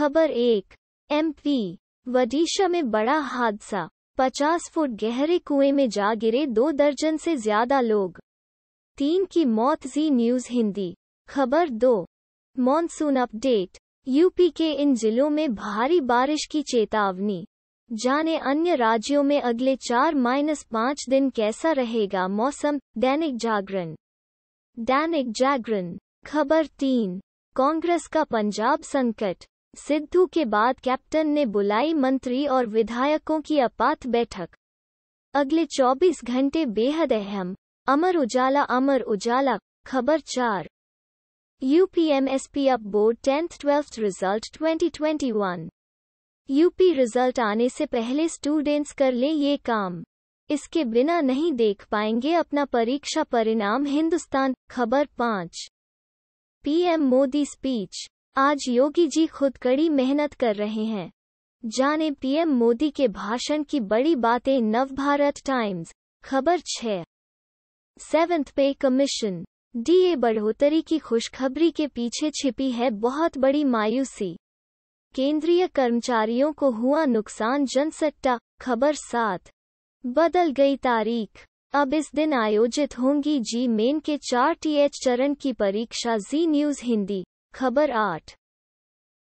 खबर एक एमपी वडीशा में बड़ा हादसा पचास फुट गहरे कुएं में जा गिरे दो दर्जन से ज्यादा लोग तीन की मौत जी न्यूज हिंदी खबर दो मॉनसून अपडेट यूपी के इन जिलों में भारी बारिश की चेतावनी जाने अन्य राज्यों में अगले चार माइनस पाँच दिन कैसा रहेगा मौसम दैनिक जागरण दैनिक जागरण खबर तीन कांग्रेस का पंजाब संकट सिद्धू के बाद कैप्टन ने बुलाई मंत्री और विधायकों की आपात बैठक अगले 24 घंटे बेहद अहम अमर उजाला अमर उजाला खबर चार UPMSP UP board tenth twelfth result 2021 UP result आने से पहले स्टूडेंट्स कर लें ये काम इसके बिना नहीं देख पाएंगे अपना परीक्षा परिणाम हिंदुस्तान खबर पाँच पीएम मोदी स्पीच आज योगी जी खुद कड़ी मेहनत कर रहे हैं जाने पीएम मोदी के भाषण की बड़ी बातें नवभारत टाइम्स खबर छः सेवेंथ पे कमीशन डीए बढ़ोतरी की खुशखबरी के पीछे छिपी है बहुत बड़ी मायूसी केंद्रीय कर्मचारियों को हुआ नुकसान जनसट्टा खबर सात बदल गई तारीख अब इस दिन आयोजित होंगी जी मेन के चार टीएच चरण की परीक्षा जी न्यूज हिंदी खबर आठ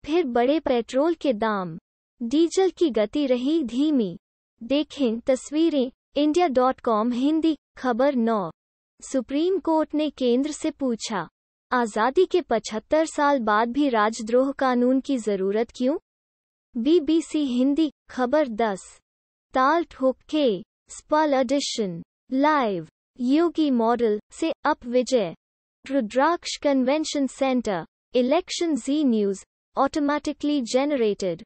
फिर बड़े पेट्रोल के दाम डीजल की गति रही धीमी देखें तस्वीरें इंडिया डॉट कॉम हिंदी खबर नौ सुप्रीम कोर्ट ने केंद्र से पूछा आज़ादी के 75 साल बाद भी राजद्रोह कानून की जरूरत क्यों बीबीसी हिंदी खबर दस ताल ठोक के special edition live Yogi model से UP Vijay Rudraksh convention centre Election Z News, automatically generated.